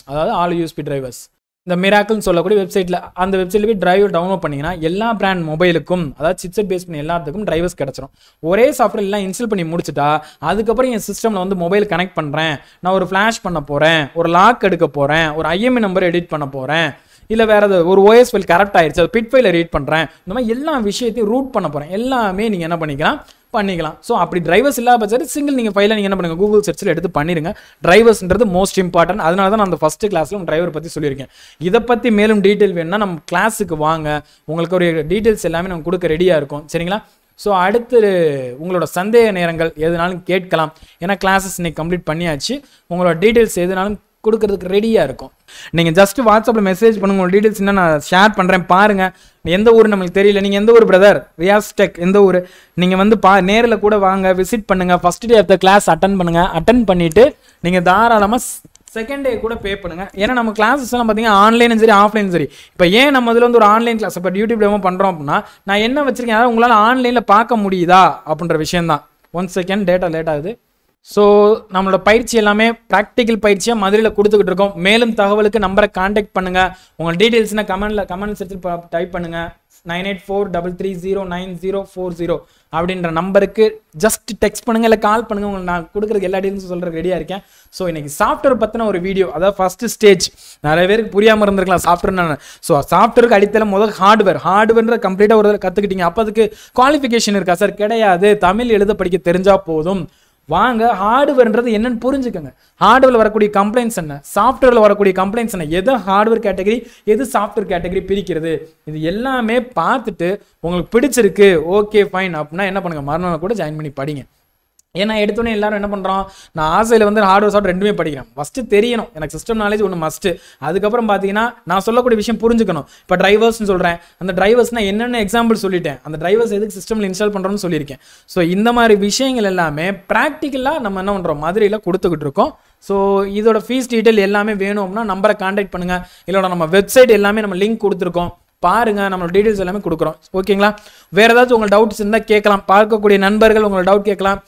[SPEAKER 1] அதாவது ஆல் யூஎஸ்பி டிரைவர்ஸ் இந்த மிராக்கள்னு சொல்லக்கூடிய வெப்சைட்டில் அந்த வெப்சைட்டில் போய் டிரைவர் டவுன்லோட் பண்ணிங்கன்னா எல்லா பிராண்ட் மொபைலுக்கும் அதாவது சிப்செட் பேஸ் பண்ணி எல்லாத்துக்கும் டிரைவர்ஸ் கிடச்சிரும் ஒரே சாஃப்ட்வேர் எல்லாம் இன்ஸ்டால் பண்ணி முடிச்சுட்டா அதுக்கப்புறம் என் சிஸ்டமில் வந்து மொபைல் கனெக்ட் பண்ணுறேன் நான் ஒரு ஃப்ளாஷ் பண்ண போகிறேன் ஒரு லாக் எடுக்க போகிறேன் ஒரு ஐஎம்ஐ நம்பர் எடிட் பண்ண போகிறேன் இல்லை வேறு ஏதாவது ஒரு ஓஎஸ் ஃபைல் கரெக்ட் ஆயிடுச்சு அது பிட் ஃபைல ரீட் பண்ணுறேன் இந்த மாதிரி எல்லா விஷயத்தையும் ரூட் பண்ண போகிறேன் எல்லாமே நீங்கள் என்ன பண்ணிக்கலாம் பண்ணிக்கலாம் ஸோ அப்படி டிரைவர்ஸ் இல்லாத பட்சத்தில் சிங்கிள் நீங்கள் ஃபைலில் நீங்கள் என்ன பண்ணுங்கள் கூகுள் சர்ச்சில் எடுத்து பண்ணிடுங்க டிரைவர்ஸ்ன்றது மோஸ்ட் இம்பார்ட்டன்ட் அதனால தான் நான் அந்த ஃபஸ்ட்டு கிளாஸில் டிரைவர் பற்றி சொல்லியிருக்கேன் இதை பற்றி மேலும் டீட்டெயில் வேணும்னா நம்ம கிளாஸுக்கு வாங்க உங்களுக்கு ஒரு டீட்டெயில்ஸ் எல்லாமே நம்ம கொடுக்க ரெடியாக இருக்கும் சரிங்களா ஸோ அடுத்து உங்களோட சந்தேக நேரங்கள் எதுனாலும் கேட்கலாம் ஏன்னா கிளாஸஸ் இன்னைக்கு கம்ப்ளீட் பண்ணியாச்சு உங்களோட டீட்டெயில்ஸ் எதுனாலும் கொடுக்கறதுக்கு ரெடியாக இருக்கும் நீங்கள் ஜஸ்ட் வாட்ஸ்அப்பில் மெசேஜ் பண்ணுங்க உங்கள் டீட்டெயில்ஸ் என்ன நான் ஷேர் பண்ணுறேன் பாருங்கள் எந்த ஊர் நம்மளுக்கு தெரியல நீங்கள் எந்த ஊர் பிரதர் ரியாஸ் டெக் எந்த ஊர் நீங்கள் வந்து பா நேரில் கூட வாங்க விசிட் பண்ணுங்கள் first day of the class attend பண்ணுங்கள் அட்டன் பண்ணிவிட்டு நீங்கள் தாராளமாக செகண்ட் டே கூட பே பண்ணுங்க ஏன்னா நம்ம கிளாஸஸ்லாம் பார்த்தீங்கன்னா ஆன்லைனும் சரி ஆஃப்லைனும் சரி இப்போ ஏன் நம்ம இதில் வந்து ஒரு ஆன்லைன் கிளாஸ் இப்போ யூடியூப் பண்ணுறோம் அப்படின்னா நான் என்ன வச்சிருக்கேன் அதாவது உங்களால் ஆன்லைனில் பார்க்க முடியுதா அப்படின்ற விஷயம் தான் ஒன் செகண்ட் டேட்டா லேட் ஆகுது ஸோ நம்மளோட பயிற்சி எல்லாமே ப்ராக்டிக்கல் பயிற்சியாக மதுரையில் கொடுத்துக்கிட்டு இருக்கோம் மேலும் தகவலுக்கு நம்பரை காண்டாக்ட் பண்ணுங்கள் உங்கள் டீட்டெயில்ஸ்னால் கமெண்டில் கமெண்ட் செக்ஷன் டைப் பண்ணுங்கள் nine eight four double three zero nine zero four zero அப்படின்ற நம்பருக்கு ஜஸ்ட் டெக்ஸ்ட் பண்ணுங்கள் இல்லை கால் பண்ணுங்கள் உங்களுக்கு நான் கொடுக்குறது எல்லா டீட்டெயில்ஸும் சொல்கிற ரெடியாக இருக்கேன் ஸோ இன்றைக்கி சாஃப்ட்வேர் பற்றின ஒரு வீடியோ அதாவது ஃபஸ்ட்டு ஸ்டேஜ் நிறைய பேருக்கு புரியாமல் இருந்திருக்கலாம் சாஃப்ட்வேர் ஸோ சாஃப்ட்வேருக்கு அடித்தளம் முதல் ஹார்ட்வேர் ஹார்ட்வேர்ன்ற கம்ப்ளீட்டாக ஒரு கற்றுக்கிட்டீங்க அப்போ அதுக்கு குவாலிஃபிகேஷன் இருக்கா சார் கிடையாது தமிழ் எழுத படிக்க தெரிஞ்சால் போதும் வாங்க ஹார்ட்வேர்ன்றது என்னன்னு புரிஞ்சுக்கோங்க ஹார்ட்வேரில் வரக்கூடிய கம்ப்ளைண்ட்ஸ் என்ன சாஃப்ட்வேரில் வரக்கூடிய கம்ப்ளைண்ட்ஸ் என்ன எது ஹார்ட்வேர் கேட்டகரி எது சாஃப்ட்வேர் கேட்டகரி பிரிக்கிறது இது எல்லாமே பார்த்துட்டு உங்களுக்கு பிடிச்சிருக்கு ஓகே ஃபைன் அப்படின்னா என்ன பண்ணுங்கள் மறுநாள் கூட ஜாயின் பண்ணி படிங்க ஏன்னா எடுத்தோன்னே எல்லாரும் என்ன பண்ணுறோம் நான் ஆசையில் வந்து ஒர்க் சாஃப்ட் ரெண்டுமே படிக்கிறேன் ஃபஸ்ட்டு தெரியணும் எனக்கு சிஸ்டம் நாலேஜ் ஒன்று மஸ்ட்டு அதுக்கப்புறம் பார்த்தீங்கன்னா நான் சொல்லக்கூடிய விஷயம் புரிஞ்சுக்கணும் இப்போ டிரைவர்ஸ்னு சொல்கிறேன் அந்த டிரைவர்ஸ்னால் என்னென்ன எக்ஸாம்பிள் சொல்லிட்டேன் அந்த டிரைவர்ஸ் எதுக்கு சிஸ்டமில் இன்ஸ்டால் பண்ணுறோம்னு சொல்லியிருக்கேன் ஸோ இந்த மாதிரி விஷயங்கள் எல்லாமே ப்ராக்டிக்கலாக நம்ம என்ன பண்ணுறோம் மதுரையில் கொடுத்துக்கிட்டு இருக்கோம் ஸோ இதோட ஃபீஸ் டீட்டெயில் எல்லாமே வேணும்னா நம்பரை காண்டாக்ட் பண்ணுங்கள் இல்லோட நம்ம வெப்சைட் எல்லாமே நம்ம லிங்க் கொடுத்துருக்கோம் பாருங்க நம்மளோட டீட்டெயில்ஸ் எல்லாமே கொடுக்குறோம் ஓகேங்களா வேறு ஏதாச்சும் உங்கள் டவுட்ஸ் இருந்தால் கேட்கலாம் பார்க்கக்கூடிய நண்பர்கள் உங்களை டவுட் கேட்கலாம்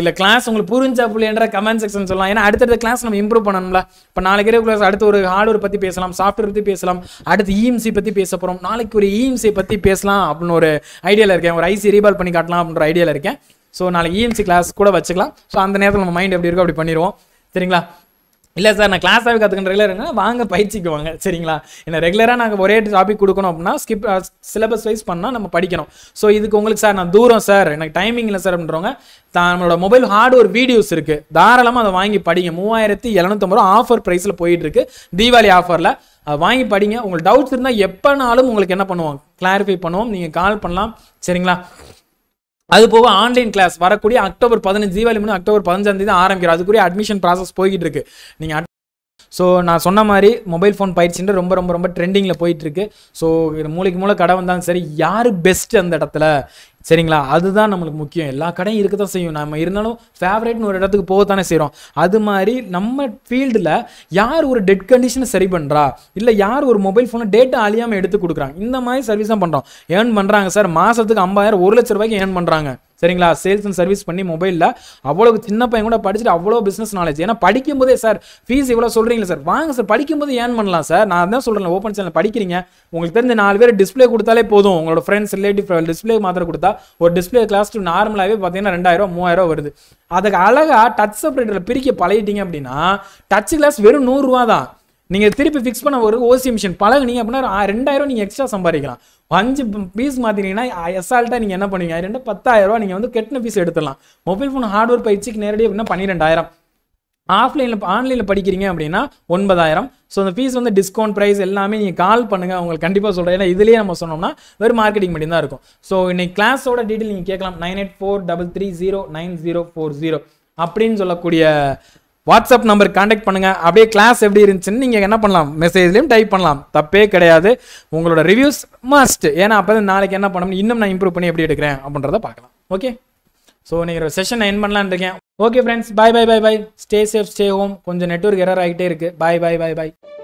[SPEAKER 1] இல்லை கிளாஸ் உங்களுக்கு புரிஞ்சா புள்ளியன்ற கமெண்ட் செக்ஷன் சொல்லலாம் ஏன்னா அடுத்தடுத்த கிளாஸ் நம்ம இம்ப்ரூவ் பண்ணணும்ல இப்போ நாளைக்கு இரவு கிளாஸ் அடுத்து ஒரு ஹார்ட்வேர் பற்றி பேசலாம் சாஃப்ட்வேர் பற்றி பேசலாம் அடுத்து இஎம்சி e பற்றி பேச போகிறோம் நாளைக்கு ஒரு இஎம்சி e பற்றி பேசலாம் அப்படின்னு ஒரு ஐடியாவில் இருக்கேன் ஒரு ஐசி ரீபால் பண்ணி காட்டலாம் அப்படின்ற ஐடியாவில் இருக்கேன் ஸோ நாளைக்கு இஎம்சி e கிளாஸ் கூட வச்சுக்கலாம் ஸோ அந்த நேரத்தில் நம்ம மைண்ட் எப்படி இருக்கோ அப்படி பண்ணிடுவோம் சரிங்களா இல்லை சார் நான் கிளாஸாகவே கற்றுக்கிற ரெகுலருங்க வாங்க பயிற்சிக்கு வாங்க சரிங்களா என்ன ரெகுலராக நாங்கள் ஒரே டாபிக் கொடுக்கணும் அப்படின்னா ஸ்கிப் சிலபஸ் வைஸ் பண்ணால் நம்ம படிக்கணும் ஸோ இதுக்கு உங்களுக்கு சார் நான் தூரம் சார் எனக்கு டைமிங் இல்லை சார் அப்படின்றவங்க நம்மளோட மொபைல் ஒரு வீடியோஸ் இருக்குது தாராளமாக அதை வாங்கி படிங்க மூவாயிரத்தி எழுநூத்தம்பது ரூபா ஆஃபர் ப்ரைஸில் போயிட்டுருக்கு தீபாவளி ஆஃபரில் வாங்கி படிங்க உங்களுக்கு டவுட்ஸ் இருந்தால் எப்போனாலும் உங்களுக்கு என்ன பண்ணுவோம் கிளாரிஃபை பண்ணுவோம் நீங்கள் கால் பண்ணலாம் சரிங்களா அது போக ஆன்லைன் கிளாஸ் வரக்கூடிய அக்டோபர் பதினஞ்சு தீபாவளி மணி அக்டோபர் பதினஞ்சாம் தேதி ஆரம்பிக்கிறோம் அதுக்குரிய அட்மிஷன் ப்ராசஸ் போய்கிட்டு இருக்கு நீங்கள் ஸோ நான் சொன்ன மாதிரி மொபைல் ஃபோன் பயிற்சின்ற ரொம்ப ரொம்ப ரொம்ப ட்ரெண்டிங்கில் போயிட்டுருக்கு ஸோ மூளைக்கு மூளை கடை வந்தாலும் சரி யார் பெஸ்ட்டு அந்த இடத்துல சரிங்களா அதுதான் நம்மளுக்கு முக்கியம் எல்லா கடையும் இருக்க தான் செய்யும் நம்ம இருந்தாலும் ஃபேவரேட்னு ஒரு இடத்துக்கு போகத்தானே செய்கிறோம் அது மாதிரி நம்ம ஃபீல்டில் யார் ஒரு டெட் கண்டிஷனை சரி பண்ணுறா இல்லை யார் ஒரு மொபைல் ஃபோனை டேட்டா அழியாமல் எடுத்து கொடுக்குறாங்க இந்த மாதிரி சர்வீஸ் தான் பண்ணுறோம் ஏர்ன் பண்ணுறாங்க சார் மாதத்துக்கு ஐம்பாயிரம் ஒரு லட்ச ரூபாய்க்கு ஏர்ன் பண்ணுறாங்க சரிங்களா சேல்ஸ் அண்ட் சர்வீஸ் பண்ணி மொபைலில் அவ்வளோ சின்ன பையன் கூட படிச்சுட்டு அவ்வளோ பிஸ்னஸ் நாலேஜ் ஏன்னா படிக்கும்போதே சார் ஃபீஸ் இவ்வளோ சொல்கிறீங்களா சார் வாங்க சார் படிக்கும்போது ஏன் பண்ணலாம் சார் நான் தான் சொல்கிறேன் ஓப்பன் சேனல் படிக்கிறீங்க உங்களுக்கு தெரிஞ்ச நாலு பேர் டிஸ்பிளே கொடுத்தாலே போதும் உங்களோட ஃப்ரெண்ட்ஸ் ரிலேட்டிவ் டிஸ்பிளே மாத்திரம் கொடுத்தா பார்த்தா ஒரு டிஸ்பிளே கிளாஸ் டூ நார்மலாகவே பார்த்தீங்கன்னா ரெண்டாயிரம் மூவாயிரம் வருது அதுக்கு அழகாக டச் செப்பரேட்டரில் பிரிக்க பழகிட்டீங்க அப்படின்னா டச் கிளாஸ் வெறும் நூறுரூவா தான் நீங்கள் திருப்பி ஃபிக்ஸ் பண்ண ஒரு ஓசி மிஷின் பழகுனீங்க அப்படின்னா ரெண்டாயிரம் நீங்கள் எக்ஸ்ட்ரா சம்பாதிக்கலாம் அஞ்சு பீஸ் மாற்றினீங்கன்னா எசால்ட்டாக நீங்கள் என்ன பண்ணுவீங்க ரெண்டு பத்தாயிரம் ரூபா நீங்கள் வந்து கெட்டின பீஸ் எடுத்துடலாம் மொபைல் ஃபோன் ஹார்ட்வேர் பயிற்சிக்கு நேரடியாக அப்படின்னா பன்னிரெண்டாயிரம் ஆஃப்லைனில் ஆன்லைனில் படிக்கிறீங்க அப்படின்னா ஒன்பதாயிரம் ஸோ அந்த ஃபீஸ் வந்து டிஸ்கவுண்ட் ப்ரைஸ் எல்லாமே நீங்கள் கால் பண்ணுங்கள் உங்களுக்கு கண்டிப்பாக சொல்கிறேன் ஏன்னா இதுலேயே நம்ம சொன்னோம்னா வெறும் மார்க்கெட்டிங் மட்டும் தான் இருக்கும் ஸோ இன்னைக்கு கிளாஸோட டீட்டெயில் நீங்கள் கேட்கலாம் nine eight four double three zero nine zero four zero அப்படின்னு சொல்லக்கூடிய வாட்ஸ்அப் நம்பர் காண்டாக்ட் பண்ணுங்கள் அப்படியே கிளாஸ் எப்படி இருந்துச்சுன்னு நீங்கள் என்ன பண்ணலாம் மெசேஜ்லேயும் டைப் பண்ணலாம் தப்பே கிடையாது உங்களோட ரிவ்யூஸ் மஸ்ட் ஏன்னா அப்போ நாளைக்கு என்ன பண்ணணும் இன்னும் நான் இம்ப்ரூவ் பண்ணி எப்படி எடுக்கிறேன் அப்படின்றத பார்க்கலாம் ஓகே ஸோ நீங்கள் ஒரு செஷன் என் பண்ணலான்னு இருக்கேன் okay friends bye bye bye bye stay safe stay home கொஞ்சம் நெட்ஒர்க் எரர் ஆகிட்டே இருக்குது பாய் பாய் பாய் பாய்